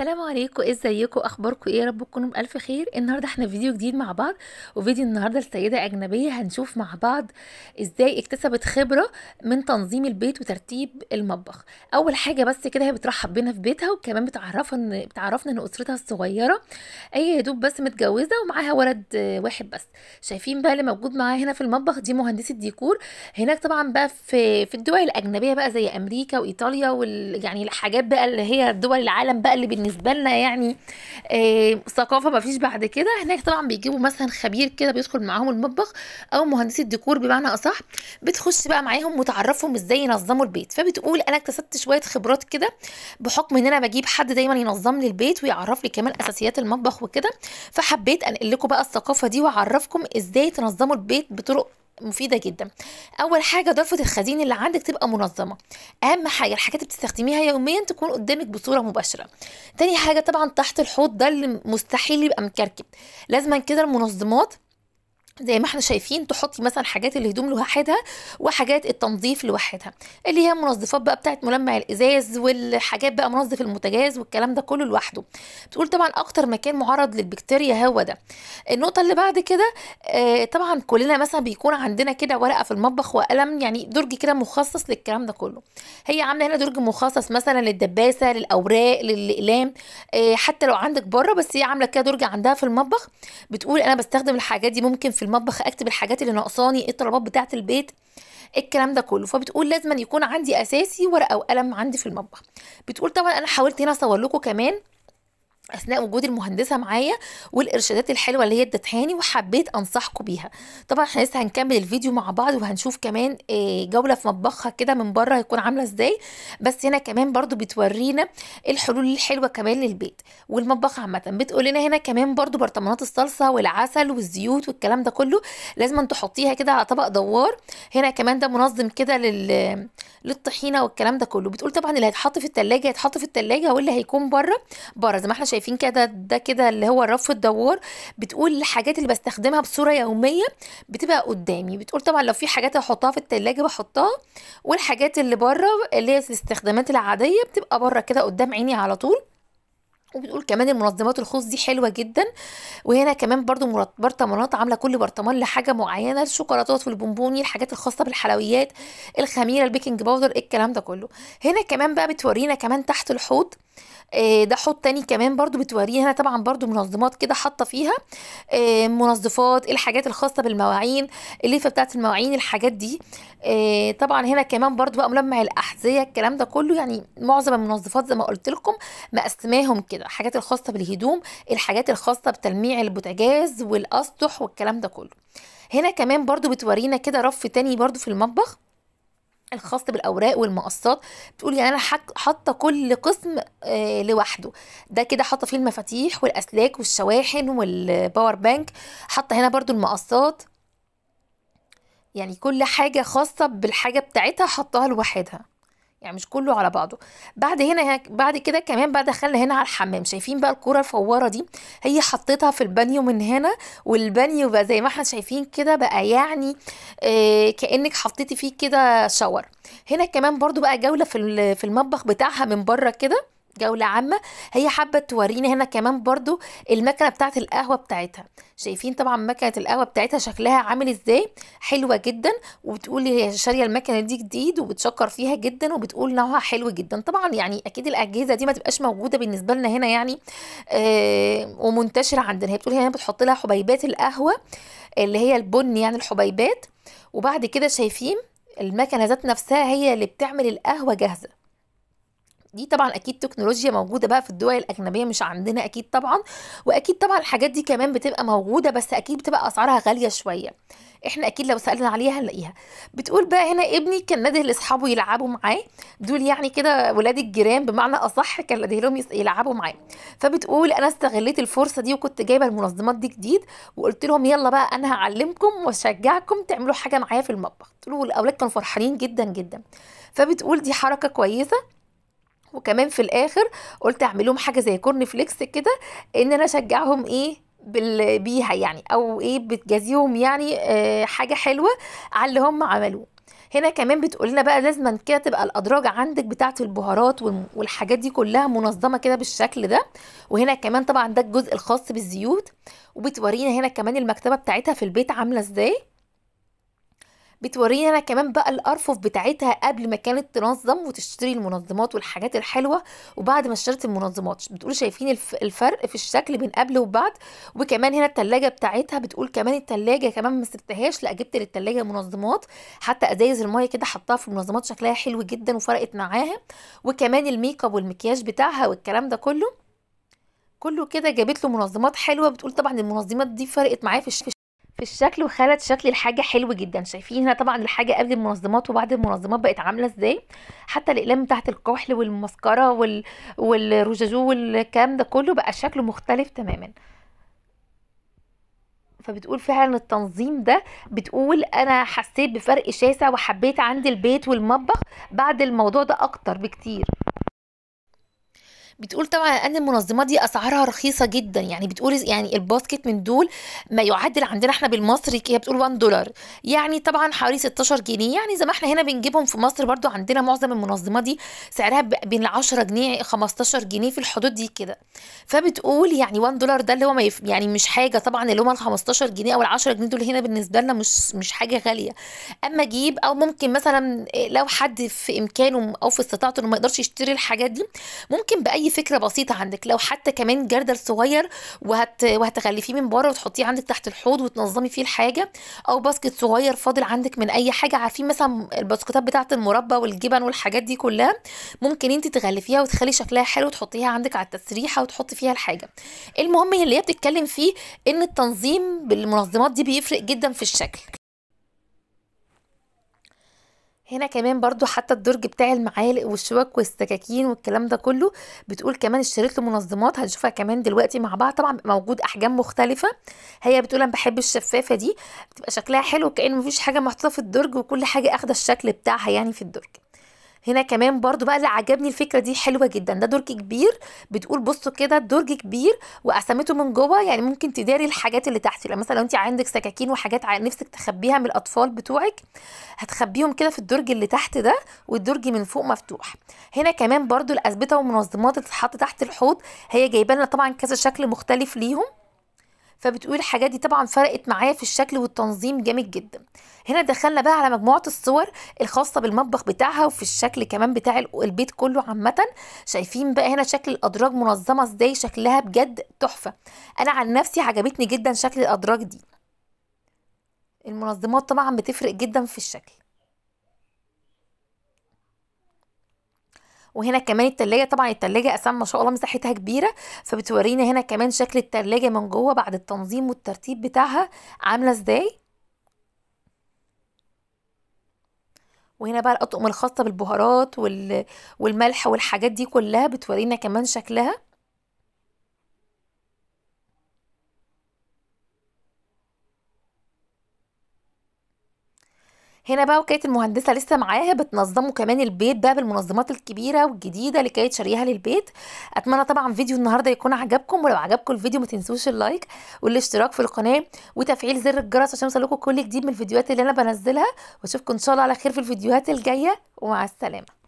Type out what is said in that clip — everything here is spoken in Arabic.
السلام عليكم إيه ازيكم اخباركم ايه رب تكونوا بالف خير النهارده احنا فيديو جديد مع بعض وفيديو النهارده لسيده اجنبيه هنشوف مع بعض ازاي اكتسبت خبره من تنظيم البيت وترتيب المطبخ اول حاجه بس كده هي بترحب بينا في بيتها وكمان ان بتعرفنا ان اسرتها الصغيره هي يا دوب بس متجوزه ومعاها ولد واحد بس شايفين بقى اللي موجود معاها هنا في المطبخ دي مهندسه ديكور هناك طبعا بقى في في الدول الاجنبيه بقى زي امريكا وايطاليا وال يعني الحاجات بقى اللي هي دول العالم بقى اللي بالنسبة بالنسبه لنا يعني آه ثقافه ما فيش بعد كده هناك طبعا بيجيبوا مثلا خبير كده بيدخل معاهم المطبخ او مهندس الديكور بمعنى اصح بتخش بقى معاهم وتعرفهم ازاي ينظموا البيت فبتقول انا اكتسبت شويه خبرات كده بحكم ان انا بجيب حد دايما ينظم لي البيت ويعرف لي كمان اساسيات المطبخ وكده فحبيت انقل لكم بقى الثقافه دي واعرفكم ازاي تنظموا البيت بطرق مفيده جدا اول حاجه ضفه الخزين اللي عندك تبقى منظمه اهم حاجه الحاجات اللي بتستخدميها يوميا تكون قدامك بصوره مباشره تاني حاجه طبعا تحت الحوض ده اللي مستحيل يبقى مكركب لازما كده المنظمات زي ما احنا شايفين تحطي مثلا حاجات الهدوم لوحدها وحاجات التنظيف لوحدها اللي هي منظفات بقى بتاعت ملمع الازاز والحاجات بقى منظف المتجاز والكلام ده كله لوحده بتقول طبعا اكتر مكان معرض للبكتيريا هو ده النقطه اللي بعد كده آه طبعا كلنا مثلا بيكون عندنا كده ورقه في المطبخ وقلم يعني درج كده مخصص للكلام ده كله هي عامله هنا درج مخصص مثلا للدباسه للاوراق للاقلام آه حتى لو عندك بره بس هي عامله كده درج عندها في المطبخ بتقول انا بستخدم الحاجات دي ممكن في المطبخ اكتب الحاجات اللي ناقصاني ايه الطلبات بتاعه البيت إيه الكلام ده كله فبتقول لازم يكون عندي اساسي ورقه وقلم عندي في المطبخ بتقول طبعا انا حاولت هنا اصور لكم كمان اثناء وجود المهندسه معايا والارشادات الحلوه اللي هي ادتهاني وحبيت انصحكم بيها طبعا احنا لسه هنكمل الفيديو مع بعض وهنشوف كمان آه، جوله في مطبخها كده من بره هيكون عامله ازاي بس هنا كمان برضو بتورينا الحلول الحلوه كمان للبيت والمطبخ عامه بتقول لنا هنا كمان برضو برطمانات الصلصه والعسل والزيوت والكلام ده كله لازم تحطيها كده على طبق دوار هنا كمان ده منظم كده لل للطحينه والكلام ده كله بتقول طبعا اللي هيتحط في التلاجة هيتحط في التلاجة واللي هيكون بره بره زي ما احنا شايفين شايفين كده ده كده اللي هو الرف الدوار بتقول الحاجات اللي بستخدمها بصوره يوميه بتبقى قدامي بتقول طبعا لو في حاجات هحطها في التلاجة بحطها والحاجات اللي بره اللي هي الاستخدامات العاديه بتبقى بره كده قدام عيني على طول وبتقول كمان المنظمات الخوص دي حلوه جدا وهنا كمان برضو برطمانات عامله كل برطمان لحاجه معينه الشوكولاتات والبونبوني الحاجات الخاصه بالحلويات الخميره البيكنج باودر الكلام ده كله هنا كمان بقى بتورينا كمان تحت الحوض آه، ده حوض تاني كمان برضو بتوريه هنا طبعا برضو منظمات كده حاطه فيها آه، منظفات الحاجات الخاصه بالمواعين الليفه بتاعه المواعين الحاجات دي آه، طبعا هنا كمان برضو بقى ملمع الاحذيه الكلام ده كله يعني معظم المنظفات زي ما قلت لكم مقسماهم كده الحاجات الخاصه بالهدوم الحاجات الخاصه بتلميع البوتاجاز والاسطح والكلام ده كله هنا كمان برضو بتورينا كده رف تاني برضو في المطبخ الخاص بالاوراق والمقصات بتقول يعني انا حاطه كل قسم آه، لوحده ده كده حاطه فيه المفاتيح والاسلاك والشواحن والباور بانك حاطه هنا برضو المقصات يعني كل حاجه خاصه بالحاجه بتاعتها حطها لوحدها يعني مش كله على بعضه بعد هنا بعد كده كمان بقى دخلنا هنا على الحمام شايفين بقى الكوره الفواره دي هي حطيتها في البانيو من هنا والبانيو بقى زي ما احنا شايفين كده بقى يعني آه كانك حطيتي فيه كده شاور هنا كمان برضو بقى جوله في المطبخ بتاعها من بره كده جولة عامة هي حابة تورينا هنا كمان برضو المكنة بتاعة القهوة بتاعتها شايفين طبعا مكنة القهوة بتاعتها شكلها عامل ازاي حلوة جدا وبتقول هي شارية المكنة دي جديد وبتشكر فيها جدا وبتقول نوعها حلو جدا طبعا يعني اكيد الاجهزة دي ما تبقاش موجودة بالنسبة لنا هنا يعني آه ومنتشرة عندنا هي بتقول هنا بتحط لها حبيبات القهوة اللي هي البن يعني الحبيبات وبعد كده شايفين المكنة ذات نفسها هي اللي بتعمل القهوة جاهزة دي طبعا اكيد تكنولوجيا موجوده بقى في الدول الاجنبيه مش عندنا اكيد طبعا واكيد طبعا الحاجات دي كمان بتبقى موجوده بس اكيد بتبقى اسعارها غاليه شويه احنا اكيد لو سالنا عليها هنلاقيها بتقول بقى هنا ابني كان نده لاصحابه يلعبوا معاه دول يعني كده ولاد الجيران بمعنى اصح كان نده لهم يلعبوا معاه فبتقول انا استغليت الفرصه دي وكنت جايبه المنظمات دي جديد وقلت لهم يلا بقى انا هعلمكم واشجعكم تعملوا حاجه معايا في المطبخ طلعوا الاولاد كانوا فرحانين جدا جدا فبتقول دي حركه كويسه وكمان في الاخر قلت اعمل لهم حاجه زي كورن فليكس كده ان انا اشجعهم ايه بيها يعني او ايه بتجازيهم يعني آه حاجه حلوه على اللي هم عملوه هنا كمان بتقول لنا بقى لازما كده تبقى الادراج عندك بتاعه البهارات والحاجات دي كلها منظمه كده بالشكل ده وهنا كمان طبعا ده الجزء الخاص بالزيوت وبتورينا هنا كمان المكتبه بتاعتها في البيت عامله ازاي بتورينا كمان بقى الارفف بتاعتها قبل ما كانت تنظم وتشتري المنظمات والحاجات الحلوه وبعد ما اشترت المنظمات بتقول شايفين الفرق في الشكل بين قبل وبعد وكمان هنا التلاجة بتاعتها بتقول كمان التلاجة كمان ما سبتهاش لا جبت للتلاجة منظمات حتى ازايز المايه كده حطها في المنظمات شكلها حلو جدا وفرقت معاها وكمان الميك اب والمكياج بتاعها والكلام ده كله كله كده جابت له منظمات حلوه بتقول طبعا المنظمات دي فرقت معايا في الشكل في الشكل وخلت شكل الحاجه حلو جدا شايفين هنا طبعا الحاجه قبل المنظمات وبعد المنظمات بقت عامله ازاي حتى الاقلام بتاعت الكحل والمسكره وال... والروجاجو والكام ده كله بقى شكله مختلف تماما فبتقول فعلا التنظيم ده بتقول انا حسيت بفرق شاسع وحبيت عندي البيت والمطبخ بعد الموضوع ده اكتر بكتير بتقول طبعا ان المنظمات دي اسعارها رخيصه جدا يعني بتقول يعني الباسكت من دول ما يعادل عندنا احنا بالمصري هي بتقول 1 دولار يعني طبعا حوالي 16 جنيه يعني زي ما احنا هنا بنجيبهم في مصر برضو عندنا معظم المنظمات دي سعرها بين 10 جنيه 15 جنيه في الحدود دي كده فبتقول يعني 1 دولار ده اللي هو ما يف... يعني مش حاجه طبعا اللي هم ال 15 جنيه او ال 10 جنيه دول هنا بالنسبه لنا مش مش حاجه غاليه اما اجيب او ممكن مثلا إيه، لو حد في امكانه او في استطاعته انه ما يقدرش يشتري الحاجات دي ممكن باي فكره بسيطه عندك لو حتى كمان جردل صغير وهت وهتغلفيه من بره وتحطيه عندك تحت الحوض وتنظمي فيه الحاجه او باسكت صغير فاضل عندك من اي حاجه عارفين مثلا البسكوتات بتاعه المربى والجبن والحاجات دي كلها ممكن انت تغلفيها وتخلي شكلها حلو وتحطيها عندك على التسريحه وتحطي فيها الحاجه المهم اللي هي بتتكلم فيه ان التنظيم بالمنظمات دي بيفرق جدا في الشكل هنا كمان برضو حتى الدرج بتاع المعالق والشوك والسكاكين والكلام ده كله بتقول كمان اشتريت له منظمات هنشوفها كمان دلوقتي مع بعض طبعا موجود احجام مختلفه هي بتقول انا بحب الشفافه دي بتبقى شكلها حلو كأن مفيش حاجه محطوطه في الدرج وكل حاجه اخده الشكل بتاعها يعني في الدرج هنا كمان برضو بقى اللي عجبني الفكره دي حلوه جدا ده درج كبير بتقول بصوا كده الدرج كبير وقسمته من جوه يعني ممكن تداري الحاجات اللي تحت يعني مثلا لو انت عندك سكاكين وحاجات نفسك تخبيها من الاطفال بتوعك هتخبيهم كده في الدرج اللي تحت ده والدرج من فوق مفتوح هنا كمان برضو الأثبتة ومنظمات اللي تتحط تحت الحوض هي جايبه لنا طبعا كذا شكل مختلف ليهم فبتقول الحاجات دي طبعا فرقت معايا في الشكل والتنظيم جامد جدا هنا دخلنا بقى على مجموعه الصور الخاصه بالمطبخ بتاعها وفي الشكل كمان بتاع البيت كله عامه شايفين بقى هنا شكل الادراج منظمه ازاي شكلها بجد تحفه انا عن نفسي عجبتني جدا شكل الادراج دي المنظمات طبعا بتفرق جدا في الشكل وهنا كمان التلاجة طبعا التلاجة أسام ما شاء الله مساحتها كبيرة فبتورينا هنا كمان شكل التلاجة من جوه بعد التنظيم والترتيب بتاعها عاملة ازاي وهنا بقى الأطقم الخاصة بالبهارات والملح والحاجات دي كلها بتورينا كمان شكلها هنا بقى وكاله المهندسه لسه معاها بتنظموا كمان البيت بقى بالمنظمات الكبيره والجديده كانت شاريها للبيت اتمنى طبعا فيديو النهارده يكون عجبكم ولو عجبكم الفيديو ما تنسوش اللايك والاشتراك في القناه وتفعيل زر الجرس عشان يوصلكم كل جديد من الفيديوهات اللي انا بنزلها واشوفكم ان شاء الله على خير في الفيديوهات الجايه ومع السلامه